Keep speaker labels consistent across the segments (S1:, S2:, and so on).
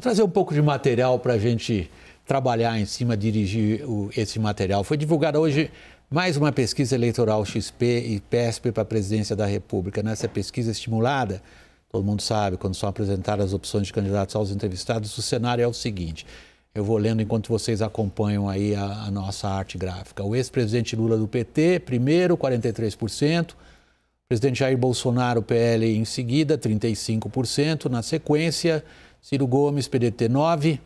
S1: trazer um pouco de material para a gente trabalhar em cima, dirigir o, esse material. Foi divulgada hoje mais uma pesquisa eleitoral XP e PESP para a presidência da República. Nessa pesquisa estimulada, todo mundo sabe, quando são apresentadas as opções de candidatos aos entrevistados, o cenário é o seguinte. Eu vou lendo enquanto vocês acompanham aí a, a nossa arte gráfica. O ex-presidente Lula do PT, primeiro, 43%. O presidente Jair Bolsonaro, PL, em seguida, 35%. Na sequência, Ciro Gomes, PDT, 9%.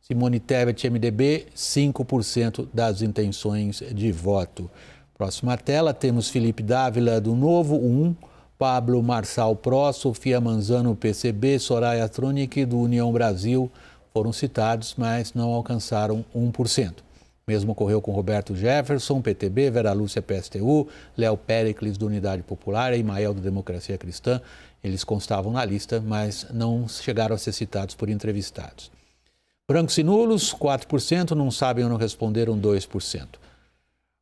S1: Simone Tebet, MDB, 5% das intenções de voto. Próxima tela, temos Felipe Dávila, do Novo, 1%. Pablo Marçal Pró, Sofia Manzano, PCB, Soraya Tronic, do União Brasil, foram citados, mas não alcançaram 1%. Mesmo ocorreu com Roberto Jefferson, PTB, Vera Lúcia, PSTU, Léo Péricles, do Unidade Popular, Emael, do Democracia Cristã eles constavam na lista, mas não chegaram a ser citados por entrevistados. Brancos e nulos, 4%, não sabem ou não responderam, 2%.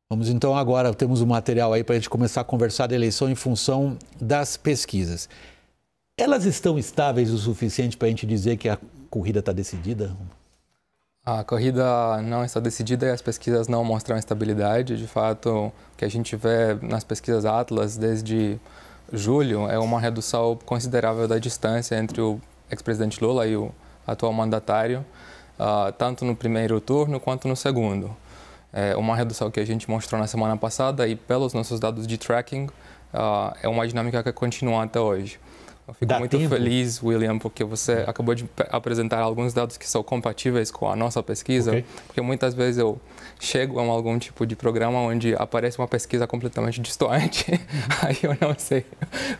S1: Vamos então agora, temos um material aí para a gente começar a conversar da eleição em função das pesquisas. Elas estão estáveis o suficiente para a gente dizer que a corrida está decidida?
S2: A corrida não está decidida e as pesquisas não mostram estabilidade. De fato, o que a gente vê nas pesquisas Atlas desde julho é uma redução considerável da distância entre o ex-presidente Lula e o atual mandatário, uh, tanto no primeiro turno quanto no segundo. É uma redução que a gente mostrou na semana passada e, pelos nossos dados de tracking, uh, é uma dinâmica que continua até hoje. Eu fico Dá muito tempo. feliz, William, porque você hum. acabou de apresentar alguns dados que são compatíveis com a nossa pesquisa, okay. porque muitas vezes eu chego a algum tipo de programa onde aparece uma pesquisa completamente distante, uhum. aí eu não sei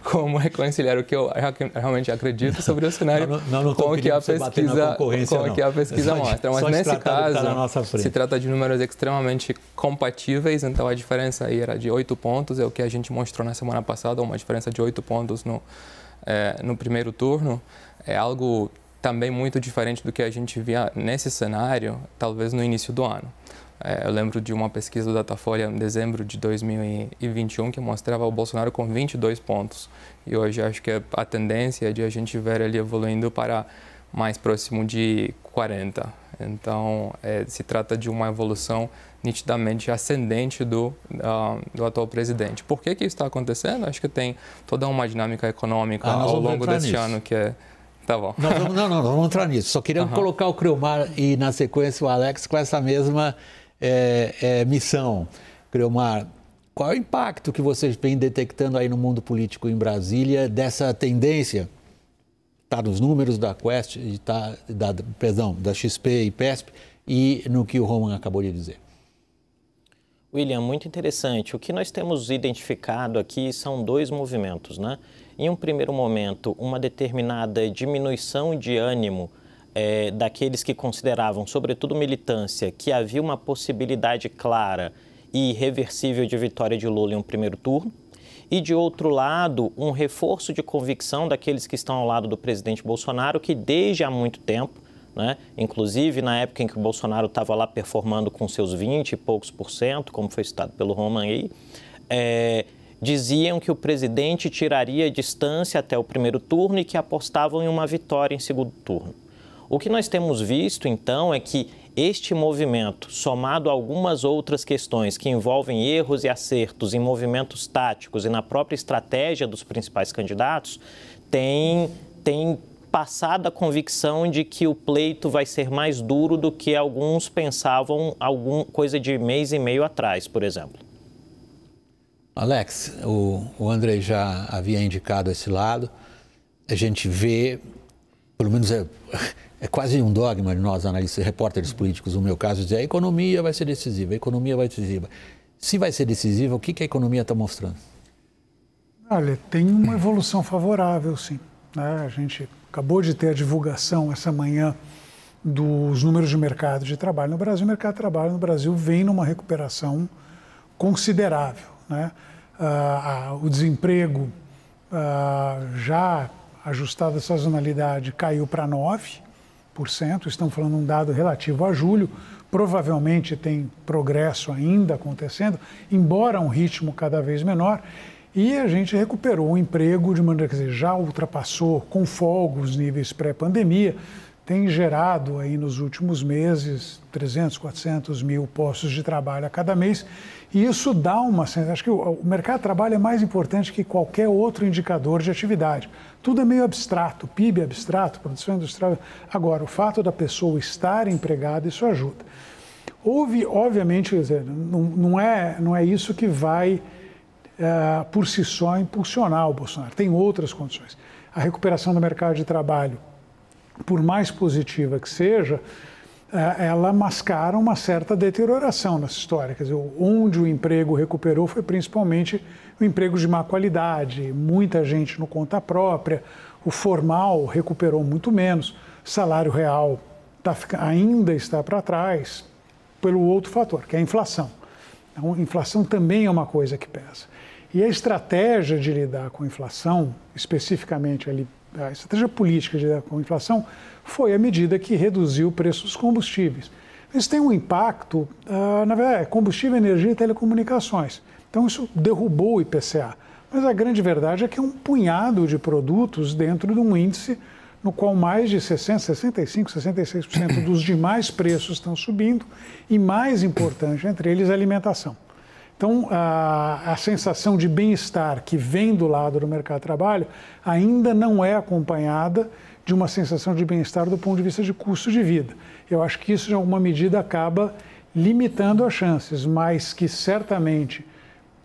S2: como reconciliar o que eu realmente acredito sobre o cenário não, não com o que a pesquisa, com que a pesquisa mostra. Mas nesse caso, se trata de números extremamente compatíveis, então a diferença aí era de 8 pontos, é o que a gente mostrou na semana passada, uma diferença de 8 pontos no é, no primeiro turno é algo também muito diferente do que a gente via nesse cenário, talvez no início do ano. É, eu lembro de uma pesquisa do Datafolha em dezembro de 2021 que mostrava o Bolsonaro com 22 pontos. E hoje acho que a tendência é de a gente ver ele evoluindo para mais próximo de 40. Então, é, se trata de uma evolução nitidamente ascendente do, uh, do atual presidente. Por que, que isso está acontecendo? Acho que tem toda uma dinâmica econômica ah, ao longo deste nisso. ano que é. Tá bom. Nós vamos, não, não, vamos entrar nisso. Só queria uh -huh.
S1: colocar o Creomar e, na sequência, o Alex com essa mesma é, é, missão. Creomar, qual é o impacto que vocês vêm detectando aí no mundo político em Brasília dessa tendência? está nos números da Quest, tá, da, perdão, da XP e PESP e no que o Roman acabou de dizer.
S3: William, muito interessante. O que nós temos identificado aqui são dois movimentos, né? Em um primeiro momento, uma determinada diminuição de ânimo é, daqueles que consideravam, sobretudo militância, que havia uma possibilidade clara e irreversível de vitória de Lula em um primeiro turno e, de outro lado, um reforço de convicção daqueles que estão ao lado do presidente Bolsonaro, que desde há muito tempo, né, inclusive na época em que o Bolsonaro estava lá performando com seus 20 e poucos por cento, como foi citado pelo Roman aí, é, diziam que o presidente tiraria distância até o primeiro turno e que apostavam em uma vitória em segundo turno. O que nós temos visto, então, é que este movimento, somado a algumas outras questões que envolvem erros e acertos em movimentos táticos e na própria estratégia dos principais candidatos, tem, tem passado a convicção de que o pleito vai ser mais duro do que alguns pensavam algum coisa de mês e meio atrás, por exemplo.
S1: Alex, o, o André já havia indicado esse lado. A gente vê, pelo menos é, é quase um dogma de nós, analistas, repórteres políticos, no meu caso, dizer a economia vai ser decisiva, a economia vai ser decisiva. Se vai ser decisiva, o que, que a economia está mostrando?
S4: Olha, tem uma evolução favorável, sim. Né? A gente acabou de ter a divulgação essa manhã dos números de mercado de trabalho no Brasil. O mercado de trabalho no Brasil vem numa recuperação considerável. Né? Ah, ah o desemprego ah, já ajustado à sazonalidade caiu para 9, estão falando um dado relativo a julho, provavelmente tem progresso ainda acontecendo, embora a um ritmo cada vez menor, e a gente recuperou o emprego de maneira que já ultrapassou com folga os níveis pré-pandemia, tem gerado aí nos últimos meses 300, 400 mil postos de trabalho a cada mês e isso dá uma sensação. Acho que o, mercado de trabalho é mais importante que qualquer outro indicador de atividade. Tudo é meio abstrato, PIB é abstrato, produção industrial. Agora, o fato da pessoa estar empregada, isso ajuda. Houve, obviamente, dizer, não, não, é, não é isso que vai, uh, por si só, impulsionar o Bolsonaro. Tem outras condições. A recuperação do mercado de trabalho por mais positiva que seja, eh, ela mascara uma certa deterioração nessa história. Quer dizer, onde o emprego recuperou foi principalmente o emprego de má qualidade, muita gente no conta própria, o formal recuperou muito menos, salário real tá, ainda está para trás, pelo outro fator, que é a inflação. Então, inflação também é uma coisa que pesa. E a estratégia de lidar com a inflação, especificamente ali da estratégia política de lidar com a inflação foi a medida que reduziu o preço dos combustíveis. Isso tem um impacto, ah, na verdade, é combustível, energia e telecomunicações. Então, isso derrubou o IPCA. Mas a grande verdade é que é um punhado de produtos dentro de um índice no qual mais de 60, 65, 66% dos demais preços estão subindo e, mais importante entre eles, a alimentação. Então, a, a sensação de bem-estar que vem do lado do mercado de trabalho ainda não é acompanhada de uma sensação de bem-estar do ponto de vista de custo de vida. Eu acho que isso, em alguma medida, acaba limitando as chances, mas que certamente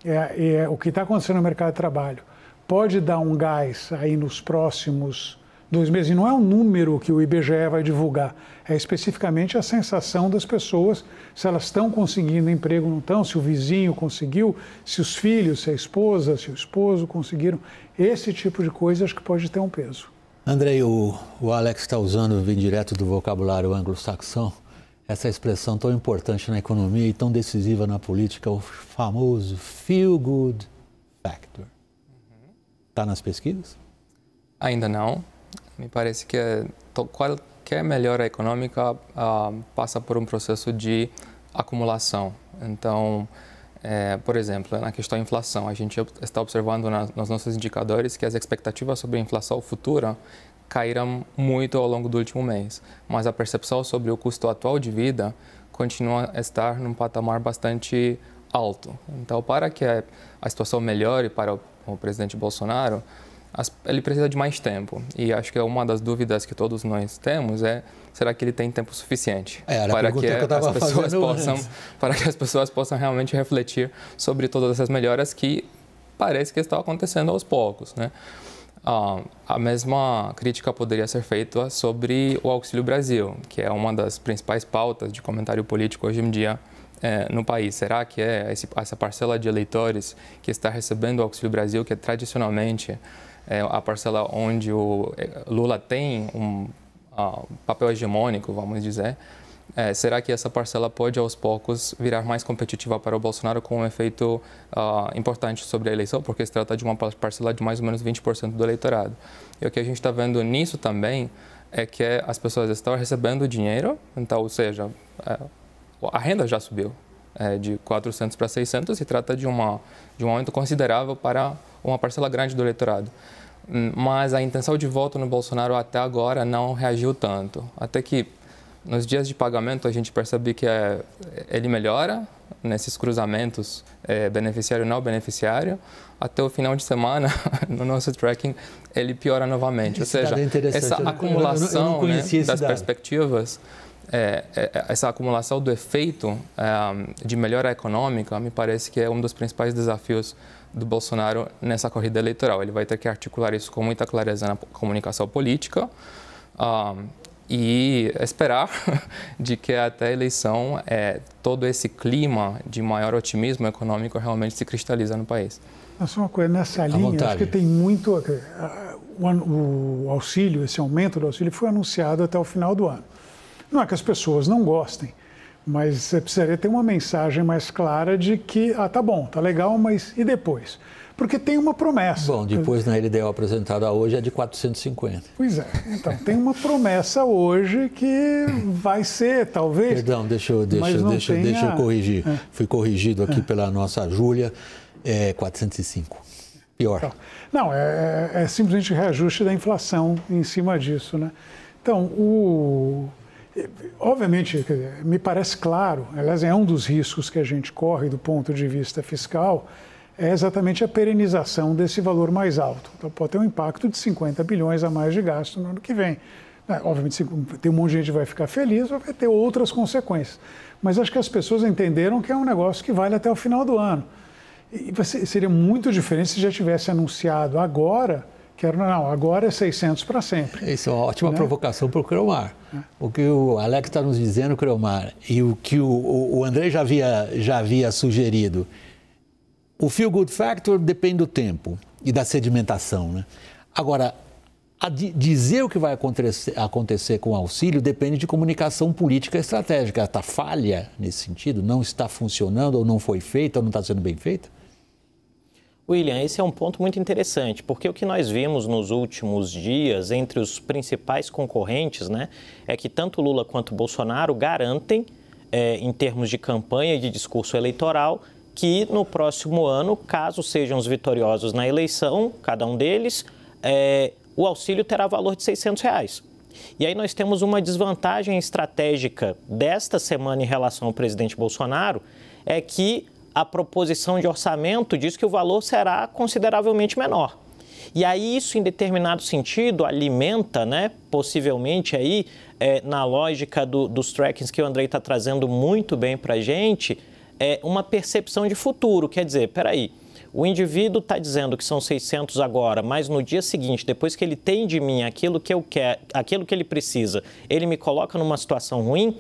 S4: é, é, o que está acontecendo no mercado de trabalho pode dar um gás aí nos próximos dois meses. E não é o número que o IBGE vai divulgar, é especificamente a sensação das pessoas, se elas estão conseguindo emprego ou não estão, se o vizinho conseguiu, se os filhos, se a esposa, se o esposo conseguiram. Esse tipo de coisa acho que pode ter um peso.
S1: Andrei, o, o Alex está usando, vem direto do vocabulário anglo-saxão, essa expressão tão importante na economia e tão decisiva na política, o famoso feel good factor. Está uhum. nas
S2: pesquisas? Ainda não, me parece que é qualquer melhora econômica uh, passa por um processo de acumulação. Então, é, por exemplo, na questão da inflação, a gente está observando na, nos nossos indicadores que as expectativas sobre a inflação futura caíram muito ao longo do último mês, mas a percepção sobre o custo atual de vida continua a estar num patamar bastante alto. Então, para que a, a situação melhore para o, o presidente Bolsonaro, as, ele precisa de mais tempo. E acho que é uma das dúvidas que todos nós temos é será que ele tem tempo suficiente é, para que, que as pessoas possam antes. para que as pessoas possam realmente refletir sobre todas essas melhoras que parece que estão acontecendo aos poucos, né? Ah, a mesma crítica poderia ser feita sobre o Auxílio Brasil, que é uma das principais pautas de comentário político hoje em dia é, no país? Será que é esse, essa parcela de eleitores que está recebendo o Auxílio Brasil, que é tradicionalmente é a parcela onde o é, Lula tem um uh, papel hegemônico, vamos dizer, é, será que essa parcela pode, aos poucos, virar mais competitiva para o Bolsonaro com um efeito uh, importante sobre a eleição, porque se trata de uma parcela de mais ou menos 20% do eleitorado. E o que a gente está vendo nisso também é que é, as pessoas estão recebendo dinheiro, então, ou seja, é, a renda já subiu é, de 400 para 600, se trata de, uma, de um aumento considerável para uma parcela grande do eleitorado mas a intenção de voto no Bolsonaro até agora não reagiu tanto. Até que nos dias de pagamento a gente percebe que é, ele melhora nesses cruzamentos é, beneficiário não beneficiário até o final de semana no nosso tracking ele piora novamente. Esse Ou seja, é essa eu acumulação né, das perspectivas é, é, essa acumulação do efeito é, de melhora econômica me parece que é um dos principais desafios do Bolsonaro nessa corrida eleitoral. Ele vai ter que articular isso com muita clareza na comunicação política um, e esperar de que até a eleição é, todo esse clima de maior otimismo econômico realmente se cristaliza no país.
S4: Só uma coisa, nessa linha, acho que tem muito. O auxílio, esse aumento do auxílio, foi anunciado até o final do ano. Não é que as pessoas não gostem, mas você precisaria ter uma mensagem mais clara
S1: de que, ah, tá bom, tá legal, mas e depois? Porque tem uma promessa. Bom, depois na LDO apresentada hoje é de 450.
S4: Pois é. Então, tem uma promessa hoje que
S1: vai ser, talvez. Perdão, deixa eu, deixa, deixa, tenha... deixa eu corrigir. É. Fui corrigido aqui é. pela nossa Júlia, é 405. Pior. Então,
S4: não, é, é, é simplesmente reajuste da inflação em cima disso, né? Então, o Obviamente, me parece claro, aliás, é um dos riscos que a gente corre do ponto de vista fiscal, é exatamente a perenização desse valor mais alto. Então, pode ter um impacto de 50 bilhões a mais de gasto no ano que vem. É, obviamente, tem um monte de gente que vai ficar feliz, vai ter outras consequências. Mas acho que as pessoas entenderam que é um negócio que vale até o final do ano. E seria muito diferente se já tivesse anunciado agora
S1: Quero não, agora é 600 para sempre. Isso é uma ótima né? provocação para o Creomar. O que o Alex está nos dizendo, Creomar, e o que o, o André já havia, já havia sugerido, o feel good factor depende do tempo e da sedimentação. Né? Agora, dizer o que vai acontecer, acontecer com o auxílio depende de comunicação política estratégica. Está falha nesse sentido? Não está funcionando, ou não foi feita, ou não está sendo bem feita?
S3: William, esse é um ponto muito interessante, porque o que nós vimos nos últimos dias entre os principais concorrentes, né, é que tanto Lula quanto Bolsonaro garantem, é, em termos de campanha e de discurso eleitoral, que no próximo ano, caso sejam os vitoriosos na eleição, cada um deles, é, o auxílio terá valor de 600 reais. E aí nós temos uma desvantagem estratégica desta semana em relação ao presidente Bolsonaro, é que a proposição de orçamento diz que o valor será consideravelmente menor. E aí isso, em determinado sentido, alimenta, né, possivelmente aí, é, na lógica do, dos trackings que o Andrei está trazendo muito bem para a gente, é, uma percepção de futuro. Quer dizer, peraí, o indivíduo está dizendo que são 600 agora, mas no dia seguinte, depois que ele tem de mim aquilo que eu quero, aquilo que ele precisa, ele me coloca numa situação ruim,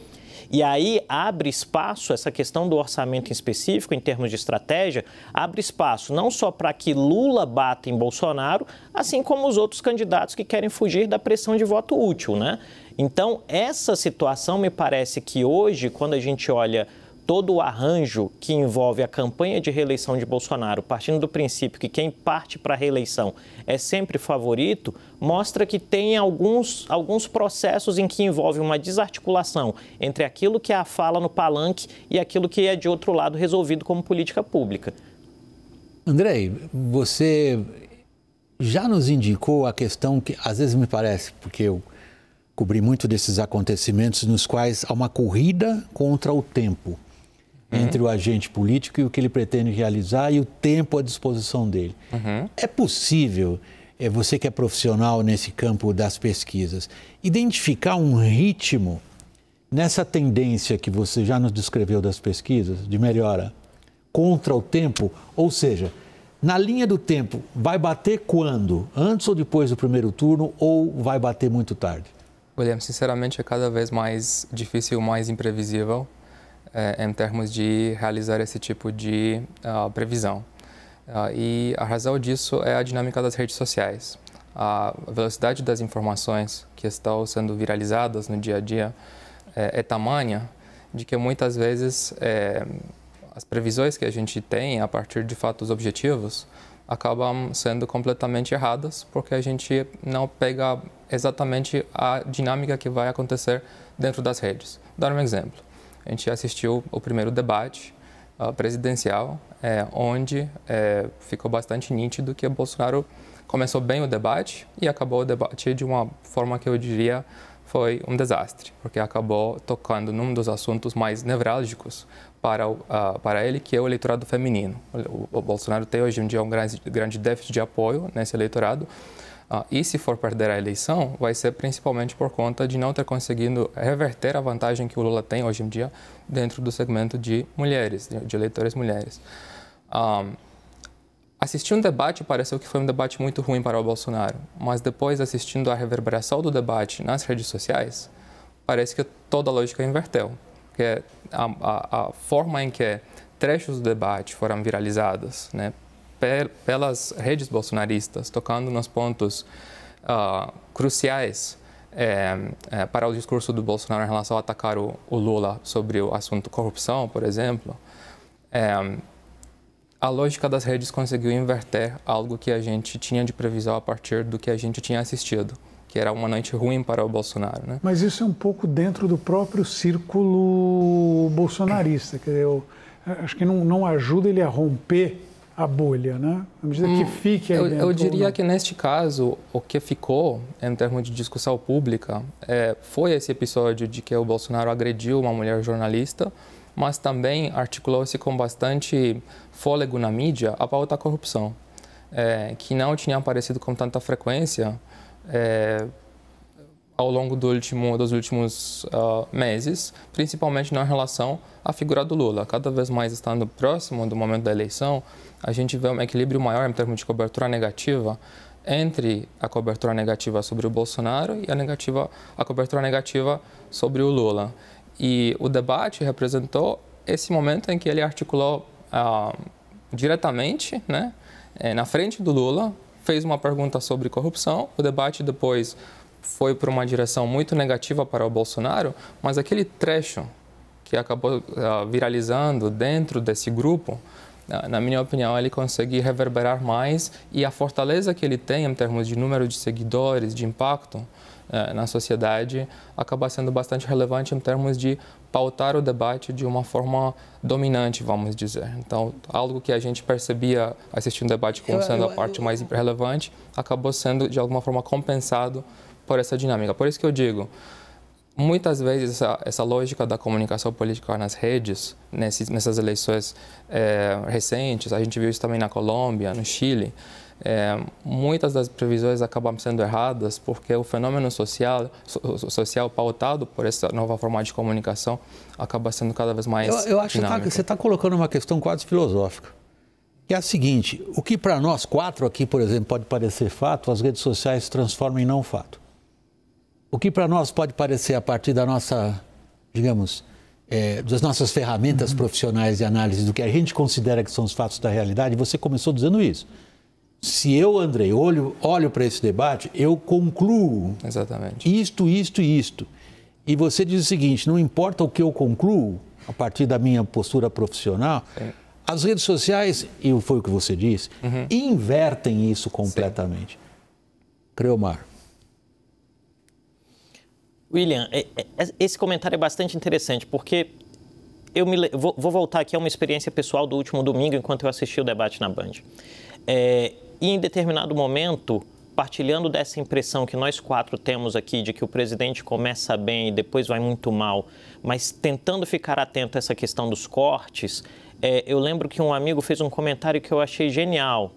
S3: e aí abre espaço, essa questão do orçamento em específico, em termos de estratégia, abre espaço não só para que Lula bata em Bolsonaro, assim como os outros candidatos que querem fugir da pressão de voto útil, né? Então, essa situação me parece que hoje, quando a gente olha todo o arranjo que envolve a campanha de reeleição de Bolsonaro, partindo do princípio que quem parte para a reeleição é sempre favorito, mostra que tem alguns, alguns processos em que envolve uma desarticulação entre aquilo que é a fala no palanque e aquilo que é de outro lado resolvido como política pública.
S1: Andrei, você já nos indicou a questão que às vezes me parece, porque eu cobri muito desses acontecimentos nos quais há uma corrida contra o tempo uhum. entre o agente político e o que ele pretende realizar e o tempo à disposição dele. Uhum. É possível, é você que é profissional nesse campo das pesquisas, identificar um ritmo nessa tendência que você já nos descreveu das pesquisas, de melhora contra o tempo, ou seja, na linha do tempo, vai bater quando? Antes ou depois do primeiro turno ou vai bater muito tarde?
S2: William, sinceramente é cada vez mais difícil, mais imprevisível é, em termos de realizar esse tipo de uh, previsão. Uh, e a razão disso é a dinâmica das redes sociais. A velocidade das informações que estão sendo viralizadas no dia a dia é, é tamanha de que muitas vezes é, as previsões que a gente tem a partir de fatos objetivos acabam sendo completamente erradas porque a gente não pega exatamente a dinâmica que vai acontecer dentro das redes. Vou dar um exemplo a gente assistiu o primeiro debate uh, presidencial, é, onde é, ficou bastante nítido que o Bolsonaro começou bem o debate e acabou o debate de uma forma que eu diria foi um desastre, porque acabou tocando num dos assuntos mais nevrálgicos para, uh, para ele, que é o eleitorado feminino. O, o Bolsonaro tem hoje em dia um grande, grande déficit de apoio nesse eleitorado. Uh, e se for perder a eleição, vai ser principalmente por conta de não ter conseguido reverter a vantagem que o Lula tem hoje em dia dentro do segmento de mulheres, de, de eleitores mulheres. Um, ah, assistir um debate pareceu que foi um debate muito ruim para o Bolsonaro, mas depois assistindo a reverberação do debate nas redes sociais, parece que toda a lógica inverteu que é a, a, a forma em que trechos do debate foram viralizados né, pelas redes bolsonaristas, tocando nos pontos uh, cruciais é, é, para o discurso do Bolsonaro em relação a atacar o, o Lula sobre o assunto corrupção, por exemplo, é, a lógica das redes conseguiu inverter algo que a gente tinha de previsão a partir do que a gente tinha assistido que era uma noite ruim para o Bolsonaro. Né?
S4: Mas isso é um pouco dentro do próprio círculo bolsonarista. Quer dizer, eu eh, acho que não, não ajuda ele a romper a bolha, né? À medida que hum, fique aí eu, dentro, eu diria que
S2: neste caso, o que ficou em termos de discussão pública é, foi esse episódio de que o Bolsonaro agrediu uma mulher jornalista, mas também articulou-se com bastante fôlego na mídia a pauta da corrupção, é, que não tinha aparecido com tanta frequência é, ao longo do último, dos últimos uh, meses, principalmente na relação à figura do Lula. Cada vez mais estando próximo do momento da eleição, a gente vê um equilíbrio maior em termos de cobertura negativa entre a cobertura negativa sobre o Bolsonaro e a, negativa, a cobertura negativa sobre o Lula. E o debate representou esse momento em que ele articulou uh, diretamente, né, eh, na frente do Lula, fez uma pergunta sobre corrupção. O debate depois foi para uma direção muito negativa para o Bolsonaro, mas aquele trecho que acabou ah, viralizando dentro desse grupo na minha opinião, ele consegue reverberar mais e a fortaleza que ele tem em termos de número de seguidores, de impacto eh, na sociedade, acaba sendo bastante relevante em termos de pautar o debate de uma forma dominante, vamos dizer. Então, algo que a gente percebia assistindo o debate como sendo a parte mais relevante, acabou sendo, de alguma forma, compensado por essa dinâmica. Por isso que eu digo, Muitas vezes essa, essa, lógica da comunicação política nas redes, nesses, nessas eleições é, recentes, a gente viu isso também na Colômbia, no Chile, é, muitas das previsões acabam sendo erradas porque o fenômeno social, so, social pautado por essa nova forma de comunicação acaba sendo cada vez mais. Eu, eu acho dinâmico. que tá, você está
S1: colocando uma questão quase filosófica. Que é a seguinte: o que para nós quatro aqui, por exemplo, pode parecer fato, as redes sociais se transformam em não fato o que para nós pode parecer a partir da nossa, digamos, é, das nossas ferramentas uhum. profissionais de análise do que a gente considera que são os fatos da realidade, você começou dizendo isso. Se eu, Andrei, olho, olho para esse debate, eu concluo Exatamente. isto, isto e isto. E você diz o seguinte: não importa o que eu concluo, a partir da minha postura profissional, Sim. É. as redes sociais, e foi o que você disse, uhum. invertem isso completamente. Sim. Creomar.
S3: William, é, é, é, esse comentário é bastante interessante, porque eu me, vou, vou, voltar aqui a uma experiência pessoal do último domingo, enquanto eu assisti o debate na Band. É, e em determinado momento, partilhando dessa impressão que nós quatro temos aqui de que o presidente começa bem e depois vai muito mal, mas tentando ficar atento a essa questão dos cortes, é, eu lembro que um amigo fez um comentário que eu achei genial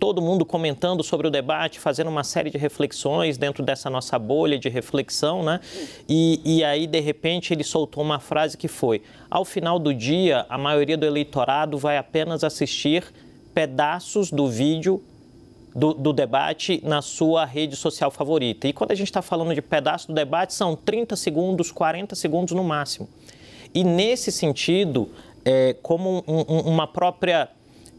S3: todo mundo comentando sobre o debate, fazendo uma série de reflexões dentro dessa nossa bolha de reflexão, né? E, e aí, de repente, ele soltou uma frase que foi: ao final do dia, a maioria do eleitorado vai apenas assistir pedaços do vídeo do, do, debate na sua rede social favorita. E quando a gente está falando de pedaço do debate, são 30 segundos, 40 segundos no máximo. E nesse sentido, é, como um, um, uma própria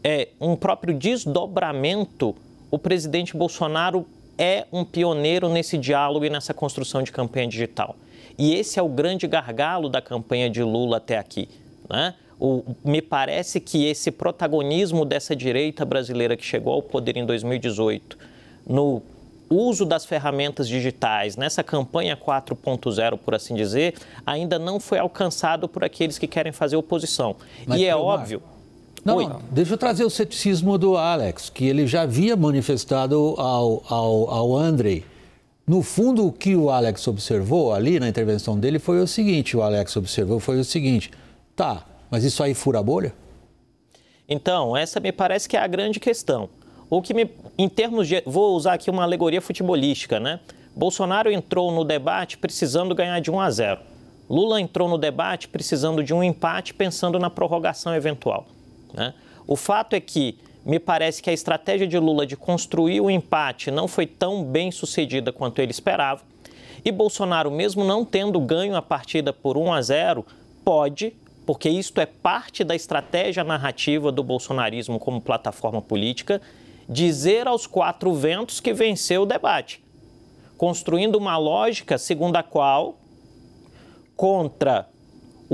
S3: é, um próprio desdobramento, o presidente Bolsonaro é um pioneiro nesse diálogo e nessa construção de campanha digital. E esse é o grande gargalo da campanha de Lula até aqui. Né? O, me parece que esse protagonismo dessa direita brasileira que chegou ao poder em 2018, no uso das ferramentas digitais, nessa campanha 4.0, por assim dizer, ainda não foi alcançado por aqueles que querem fazer oposição. Mas e é óbvio. Não, Oi.
S1: deixa eu trazer o ceticismo do Alex, que ele já havia manifestado ao, ao, ao Andrei. No fundo, o que o Alex observou ali na intervenção dele foi o seguinte: o Alex observou foi o seguinte, tá, mas isso aí fura a bolha?
S3: Então, essa me parece que é a grande questão. O que me, em termos de, vou usar aqui uma alegoria futebolística, né? Bolsonaro entrou no debate precisando ganhar de 1 a 0. Lula entrou no debate precisando de um empate, pensando na prorrogação eventual. Né? O fato é que me parece que a estratégia de Lula de construir o empate não foi tão bem sucedida quanto ele esperava. E Bolsonaro, mesmo não tendo ganho a partida por 1 a 0, pode, porque isto é parte da estratégia narrativa do bolsonarismo como plataforma política, dizer aos quatro ventos que venceu o debate, construindo uma lógica segundo a qual, contra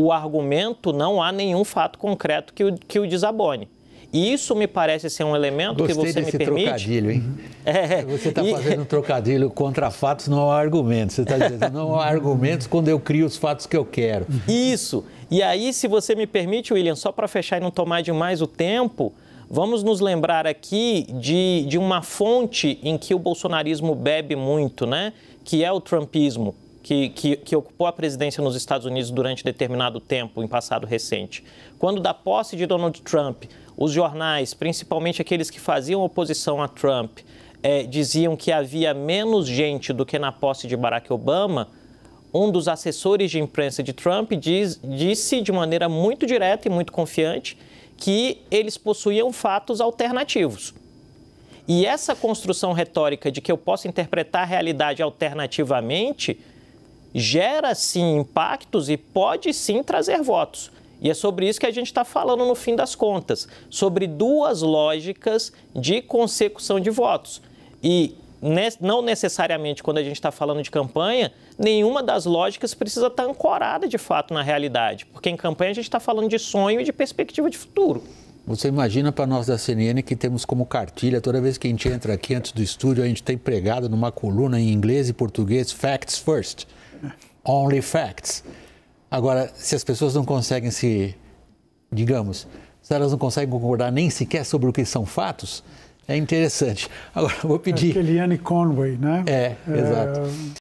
S3: o argumento não há nenhum fato concreto que o, que o desabone. E isso me parece ser um elemento Gostei que você desse me permite. trocadilho, hein? É, você está e... fazendo um trocadilho contra fatos, não há argumentos. Você está dizendo, não há argumentos quando eu crio os fatos que eu quero. Isso. E aí, se você me permite, William, só para fechar e não tomar demais o tempo, vamos nos lembrar aqui de, de uma fonte em que o bolsonarismo bebe muito, né? Que é o trumpismo que, que, que, ocupou a presidência nos Estados Unidos durante determinado tempo, em passado recente. Quando da posse de Donald Trump, os jornais, principalmente aqueles que faziam oposição a Trump, é, diziam que havia menos gente do que na posse de Barack Obama, um dos assessores de imprensa de Trump diz, disse de maneira muito direta e muito confiante que eles possuíam fatos alternativos. E essa construção retórica de que eu posso interpretar a realidade alternativamente gera sim impactos e pode sim trazer votos. E é sobre isso que a gente está falando no fim das contas, sobre duas lógicas de consecução de votos. E não necessariamente quando a gente está falando de campanha, nenhuma das lógicas precisa estar tá ancorada de fato na realidade, porque em campanha a gente está falando de sonho e de perspectiva de futuro.
S1: Você imagina para nós da CNN que temos como cartilha, toda vez que a gente entra aqui antes do estúdio, a gente tem tá pregado numa coluna em inglês e português, Facts First only facts. Agora, se as pessoas não conseguem se, digamos, se elas não conseguem concordar nem sequer sobre o que são fatos, é interessante. Agora, vou pedir. É Kellyanne
S4: Conway, né? É,
S1: é, exato.